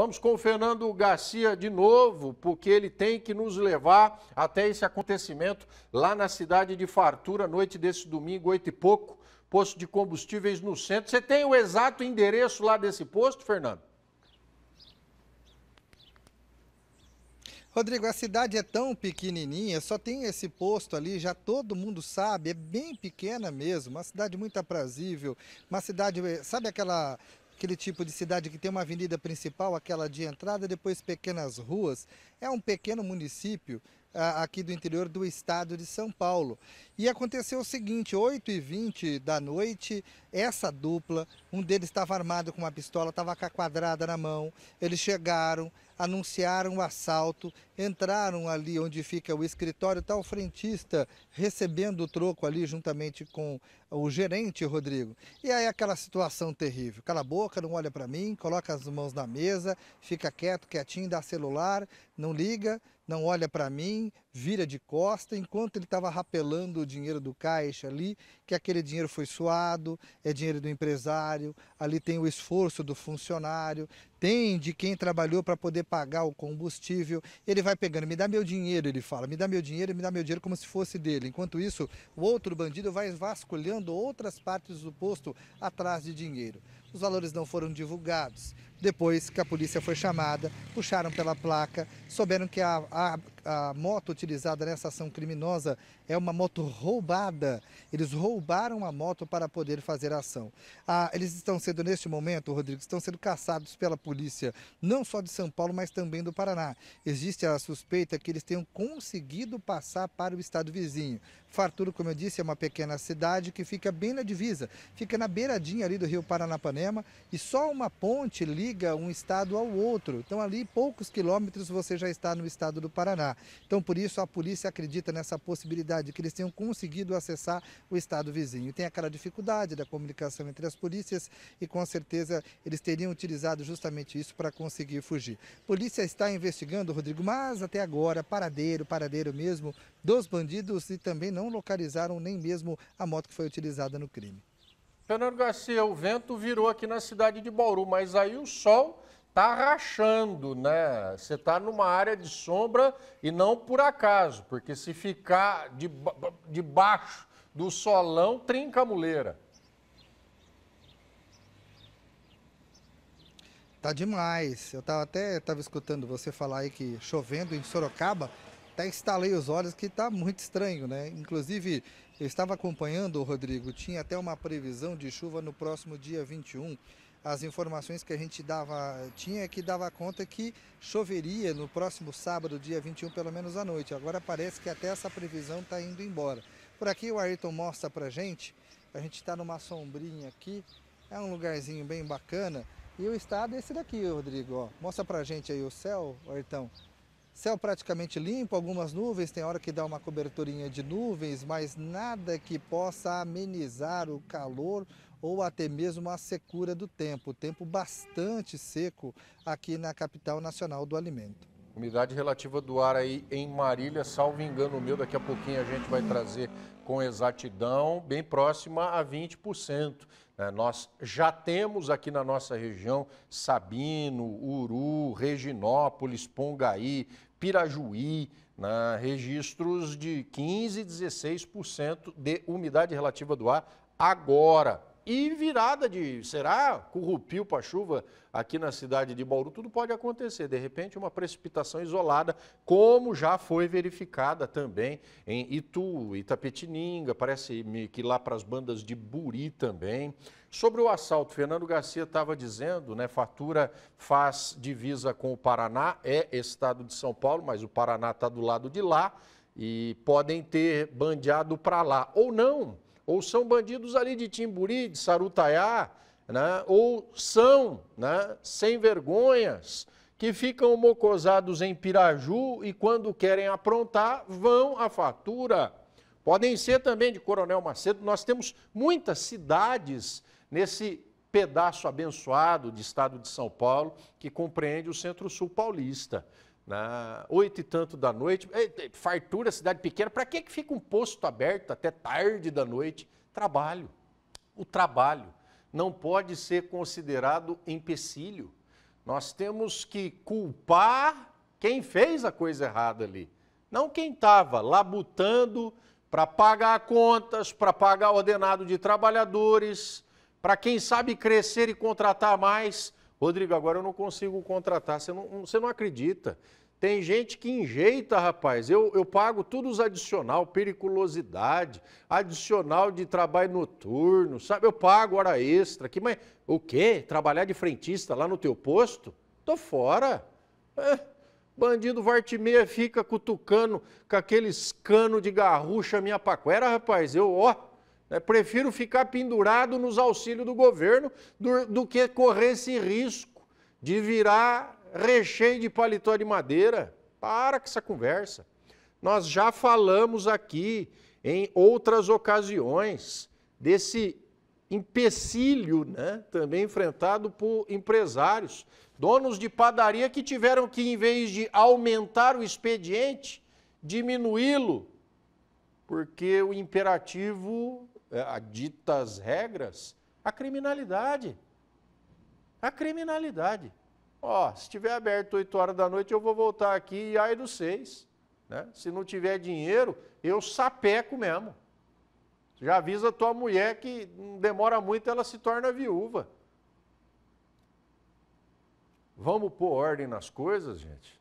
Vamos com o Fernando Garcia de novo, porque ele tem que nos levar até esse acontecimento lá na cidade de Fartura, noite desse domingo, oito e pouco, posto de combustíveis no centro. Você tem o exato endereço lá desse posto, Fernando? Rodrigo, a cidade é tão pequenininha, só tem esse posto ali, já todo mundo sabe, é bem pequena mesmo, uma cidade muito aprazível, uma cidade, sabe aquela aquele tipo de cidade que tem uma avenida principal, aquela de entrada, depois pequenas ruas. É um pequeno município ah, aqui do interior do estado de São Paulo. E aconteceu o seguinte, 8h20 da noite, essa dupla, um deles estava armado com uma pistola, estava com a quadrada na mão, eles chegaram, anunciaram o assalto, entraram ali onde fica o escritório, está o frentista recebendo o troco ali juntamente com o gerente Rodrigo. E aí aquela situação terrível. Cala a boca, não olha para mim, coloca as mãos na mesa, fica quieto, quietinho, dá celular, não liga, não olha para mim, vira de costa, enquanto ele estava rapelando o dinheiro do caixa ali, que aquele dinheiro foi suado, é dinheiro do empresário, ali tem o esforço do funcionário, tem de quem trabalhou para poder pagar o combustível. Ele vai pegando, me dá meu dinheiro, ele fala, me dá meu dinheiro, me dá meu dinheiro, como se fosse dele. Enquanto isso, o outro bandido vai vasculhando outras partes do posto atrás de dinheiro os valores não foram divulgados. Depois que a polícia foi chamada, puxaram pela placa, souberam que a, a, a, moto utilizada nessa ação criminosa é uma moto roubada. Eles roubaram a moto para poder fazer a ação. Ah, eles estão sendo, neste momento, Rodrigo, estão sendo caçados pela polícia, não só de São Paulo, mas também do Paraná. Existe a suspeita que eles tenham conseguido passar para o estado vizinho. farturo como eu disse, é uma pequena cidade que fica bem na divisa, fica na beiradinha ali do rio Paranapanema Ipanema e só uma ponte liga um estado ao outro. Então ali poucos quilômetros você já está no estado do Paraná. Então por isso a polícia acredita nessa possibilidade que eles tenham conseguido acessar o estado vizinho. Tem aquela dificuldade da comunicação entre as polícias e com certeza eles teriam utilizado justamente isso para conseguir fugir. A polícia está investigando, Rodrigo, mas até agora paradeiro, paradeiro mesmo dos bandidos e também não localizaram nem mesmo a moto que foi utilizada no crime. Fernando Garcia, o vento virou aqui na cidade de Bauru, mas aí o sol tá rachando, né? Você tá numa área de sombra e não por acaso, porque se ficar debaixo de do solão, trinca a muleira. Tá demais. Eu tava até tava escutando você falar aí que chovendo em Sorocaba, até estalei os olhos que está muito estranho, né? Inclusive, eu estava acompanhando, o Rodrigo, tinha até uma previsão de chuva no próximo dia 21. As informações que a gente dava, tinha que dava conta que choveria no próximo sábado, dia 21, pelo menos à noite. Agora parece que até essa previsão está indo embora. Por aqui o Ayrton mostra pra gente, a gente está numa sombrinha aqui, é um lugarzinho bem bacana. E o estado é esse daqui, Rodrigo, ó. Mostra pra gente aí o céu, Ayrton. Céu praticamente limpo, algumas nuvens, tem hora que dá uma coberturinha de nuvens, mas nada que possa amenizar o calor ou até mesmo a secura do tempo. Tempo bastante seco aqui na capital nacional do alimento. Umidade relativa do ar aí em Marília, salvo engano meu, daqui a pouquinho a gente vai trazer com exatidão bem próxima a 20%. Né? Nós já temos aqui na nossa região Sabino, Uru, Reginópolis, Pongaí, Pirajuí, né? registros de 15% e 16% de umidade relativa do ar agora e virada de, será, currupio para chuva aqui na cidade de Bauru, tudo pode acontecer. De repente, uma precipitação isolada, como já foi verificada também em Itu, Itapetininga, parece-me que lá para as bandas de Buri também. Sobre o assalto, Fernando Garcia estava dizendo, né, fatura faz divisa com o Paraná, é estado de São Paulo, mas o Paraná está do lado de lá e podem ter bandeado para lá ou não ou são bandidos ali de Timburi, de Sarutaiá, né? ou são né? sem vergonhas que ficam mocosados em Piraju e quando querem aprontar vão à fatura. Podem ser também de Coronel Macedo. Nós temos muitas cidades nesse pedaço abençoado de estado de São Paulo que compreende o centro-sul paulista na oito e tanto da noite, é, é, fartura, cidade pequena, para que, que fica um posto aberto até tarde da noite? Trabalho. O trabalho não pode ser considerado empecilho. Nós temos que culpar quem fez a coisa errada ali, não quem estava labutando para pagar contas, para pagar ordenado de trabalhadores, para quem sabe crescer e contratar mais. Rodrigo, agora eu não consigo contratar. Você não, você não acredita. Tem gente que enjeita, rapaz. Eu, eu pago tudo os adicional, periculosidade, adicional de trabalho noturno, sabe? Eu pago hora extra. aqui. mas o quê? Trabalhar de frentista lá no teu posto? Tô fora. É. Bandido Vartimeia fica cutucando com aqueles cano de garrucha minha paquera, rapaz. Eu, ó, né? Prefiro ficar pendurado nos auxílios do governo do, do que correr esse risco de virar recheio de paletó de madeira. Para com essa conversa. Nós já falamos aqui em outras ocasiões desse empecilho né, também enfrentado por empresários, donos de padaria que tiveram que, em vez de aumentar o expediente, diminuí-lo, porque o imperativo eh, a ditas regras, a criminalidade. A criminalidade. Ó, se tiver aberto 8 horas da noite, eu vou voltar aqui e ai dos seis. Né? Se não tiver dinheiro, eu sapeco mesmo. Já avisa a tua mulher que não demora muito, ela se torna viúva. Vamos pôr ordem nas coisas, gente.